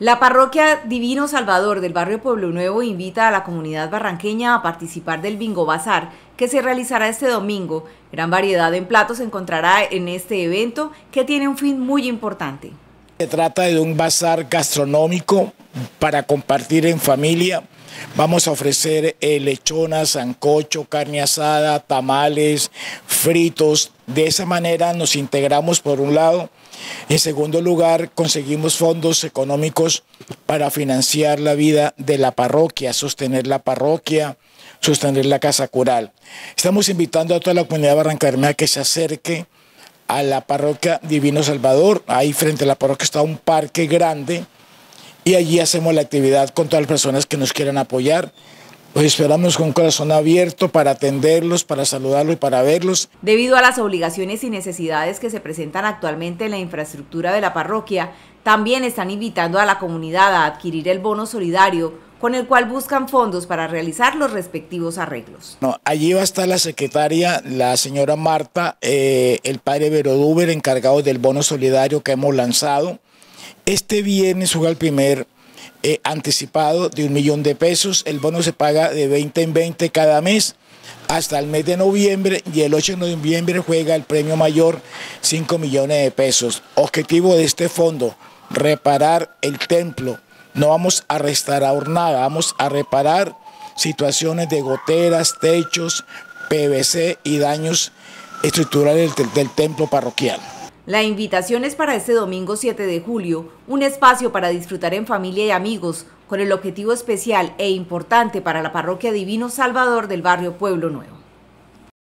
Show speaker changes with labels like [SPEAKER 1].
[SPEAKER 1] La parroquia Divino Salvador del barrio Pueblo Nuevo invita a la comunidad barranqueña a participar del Bingo Bazar que se realizará este domingo. Gran variedad de platos se encontrará en este evento que tiene un fin muy importante.
[SPEAKER 2] Se trata de un bazar gastronómico para compartir en familia. Vamos a ofrecer lechona, lechonas, sancocho, carne asada, tamales, fritos. De esa manera nos integramos por un lado. En segundo lugar, conseguimos fondos económicos para financiar la vida de la parroquia, sostener la parroquia, sostener la casa cural. Estamos invitando a toda la comunidad barrancarmea que se acerque a la parroquia Divino Salvador. Ahí frente a la parroquia está un parque grande y allí hacemos la actividad con todas las personas que nos quieran apoyar. Los esperamos con corazón abierto para atenderlos, para saludarlos y para verlos.
[SPEAKER 1] Debido a las obligaciones y necesidades que se presentan actualmente en la infraestructura de la parroquia, también están invitando a la comunidad a adquirir el bono solidario con el cual buscan fondos para realizar los respectivos arreglos.
[SPEAKER 2] No, allí va a estar la secretaria, la señora Marta, eh, el padre Verodúber, encargado del bono solidario que hemos lanzado este viernes juega el primer eh, anticipado de un millón de pesos. El bono se paga de 20 en 20 cada mes hasta el mes de noviembre y el 8 de noviembre juega el premio mayor 5 millones de pesos. Objetivo de este fondo, reparar el templo. No vamos a restaurar nada, vamos a reparar situaciones de goteras, techos, PVC y daños estructurales del templo parroquial.
[SPEAKER 1] La invitación es para este domingo 7 de julio, un espacio para disfrutar en familia y amigos, con el objetivo especial e importante para la parroquia Divino Salvador del barrio Pueblo Nuevo.